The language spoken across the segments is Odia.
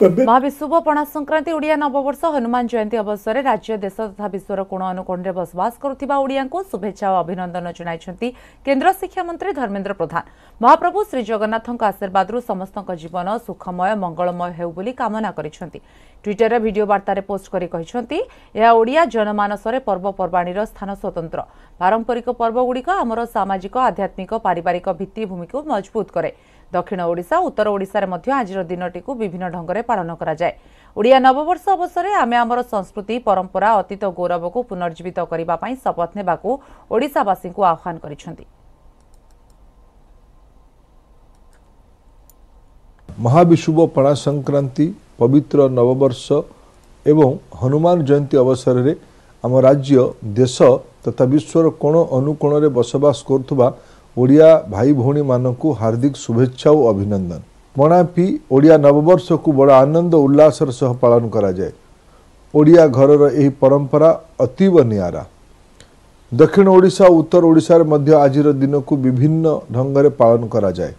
ମହାବିଶୁବପଣା ସଂକ୍ରାନ୍ତି ଓଡ଼ିଆ ନବବର୍ଷ ହନୁମାନ ଜୟନ୍ତୀ ଅବସରରେ ରାଜ୍ୟ ଦେଶ ତଥା ବିଶ୍ୱର କୋଣ ଅନୁକୋଣରେ ବସବାସ କରୁଥିବା ଓଡ଼ିଆଙ୍କୁ ଶୁଭେଚ୍ଛା ଓ ଅଭିନନ୍ଦନ ଜଣାଇଛନ୍ତି କେନ୍ଦ୍ର ଶିକ୍ଷାମନ୍ତ୍ରୀ ଧର୍ମେନ୍ଦ୍ର ପ୍ରଧାନ ମହାପ୍ରଭୁ ଶ୍ରୀଜଗନ୍ନାଥଙ୍କ ଆଶୀର୍ବାଦରୁ ସମସ୍ତଙ୍କ ଜୀବନ ସୁଖମୟ ମଙ୍ଗଳମୟ ହେଉ ବୋଲି କାମନା କରିଛନ୍ତି ଟ୍ୱିଟରରେ ଭିଡ଼ିଓ ବାର୍ତ୍ତାରେ ପୋଷ୍ଟ କରି କହିଛନ୍ତି ଏହା ଓଡ଼ିଆ ଜନମାନସରେ ପର୍ବପର୍ବାଣୀର ସ୍ଥାନ ସ୍ୱତନ୍ତ୍ର ପାରମ୍ପରିକ ପର୍ବଗୁଡ଼ିକ ଆମର ସାମାଜିକ ଆଧ୍ୟାତ୍ମିକ ପାରିବାରିକ ଭିତ୍ତିଭୂମିକୁ ମଜବୁତ କରେ ଦକ୍ଷିଣ ଓଡ଼ିଶା ଉତ୍ତର ଓଡ଼ିଶାରେ ମଧ୍ୟ ଆଜିର ଦିନଟିକୁ ବିଭିନ୍ନ ଢଙ୍ଗରେ ପାଳନ କରାଯାଏ ଓଡ଼ିଆ ନବବର୍ଷ ଅବସରରେ ଆମେ ଆମର ସଂସ୍କୃତି ପରମ୍ପରା ଅତୀତ ଗୌରବକୁ ପୁନର୍ଜୀବିତ କରିବା ପାଇଁ ଶପଥ ନେବାକୁ ଓଡ଼ିଶାବାସୀଙ୍କୁ ଆହ୍ୱାନ କରିଛନ୍ତି ମହାବିଷୁବ ପଣା ସଂକ୍ରାନ୍ତି ପବିତ୍ର ନବବର୍ଷ ଏବଂ ହନୁମାନ ଜୟନ୍ତୀ ଅବସରରେ ଆମ ରାଜ୍ୟ ଦେଶ ତଥା ବିଶ୍ୱର କୋଣ ଅନୁକୋଣରେ ବସବାସ କରୁଥିବା ଓଡ଼ିଆ ଭାଇ ଭଉଣୀମାନଙ୍କୁ ହାର୍ଦ୍ଦିକ ଶୁଭେଚ୍ଛା ଓ ଅଭିନନ୍ଦନ ମଣାପି ଓଡ଼ିଆ ନବବର୍ଷକୁ ବଡ଼ ଆନନ୍ଦ ଉଲ୍ଲାସର ସହ ପାଳନ କରାଯାଏ ଓଡ଼ିଆ ଘରର ଏହି ପରମ୍ପରା ଅତୀବ ନିଆରା ଦକ୍ଷିଣ ଓଡ଼ିଶା ଓ ଉତ୍ତର ଓଡ଼ିଶାରେ ମଧ୍ୟ ଆଜିର ଦିନକୁ ବିଭିନ୍ନ ଢଙ୍ଗରେ ପାଳନ କରାଯାଏ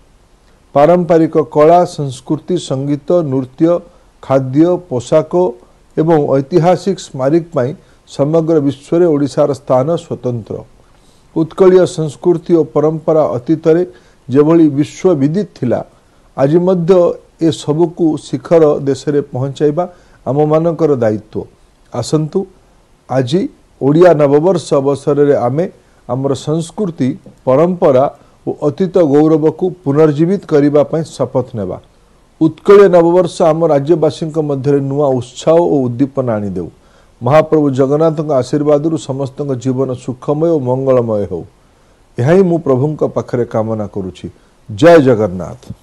ପାରମ୍ପରିକ କଳା ସଂସ୍କୃତି ସଙ୍ଗୀତ ନୃତ୍ୟ ଖାଦ୍ୟ ପୋଷାକ ଏବଂ ଐତିହାସିକ ସ୍ମାରକ ପାଇଁ ସମଗ୍ର ବିଶ୍ୱରେ ଓଡ଼ିଶାର ସ୍ଥାନ ସ୍ୱତନ୍ତ୍ର ଉତ୍କଳୀୟ ସଂସ୍କୃତି ଓ ପରମ୍ପରା ଅତୀତରେ ଯେଭଳି ବିଶ୍ୱବିଦିତ ଥିଲା ଆଜି ମଧ୍ୟ ଏସବୁକୁ ଶିଖର ଦେଶରେ ପହଞ୍ଚାଇବା ଆମମାନଙ୍କର ଦାୟିତ୍ୱ ଆସନ୍ତୁ ଆଜି ଓଡ଼ିଆ ନବବର୍ଷ ଅବସରରେ ଆମେ ଆମର ସଂସ୍କୃତି ପରମ୍ପରା ଓ ଅତୀତ ଗୌରବକୁ ପୁନର୍ଜୀବିତ କରିବା ପାଇଁ ଶପଥ ନେବା ଉତ୍କଳୀୟ ନବବର୍ଷ ଆମ ରାଜ୍ୟବାସୀଙ୍କ ମଧ୍ୟରେ ନୂଆ ଉତ୍ସାହ ଓ ଉଦ୍ଦୀପନା ଆଣିଦେଉ ମହାପ୍ରଭୁ ଜଗନ୍ନାଥଙ୍କ ଆଶୀର୍ବାଦରୁ ସମସ୍ତଙ୍କ ଜୀବନ ସୁଖମୟ ଓ ମଙ୍ଗଳମୟ ହେଉ ଏହା ହିଁ ମୁଁ ପ୍ରଭୁଙ୍କ ପାଖରେ କାମନା କରୁଛି ଜୟ ଜଗନ୍ନାଥ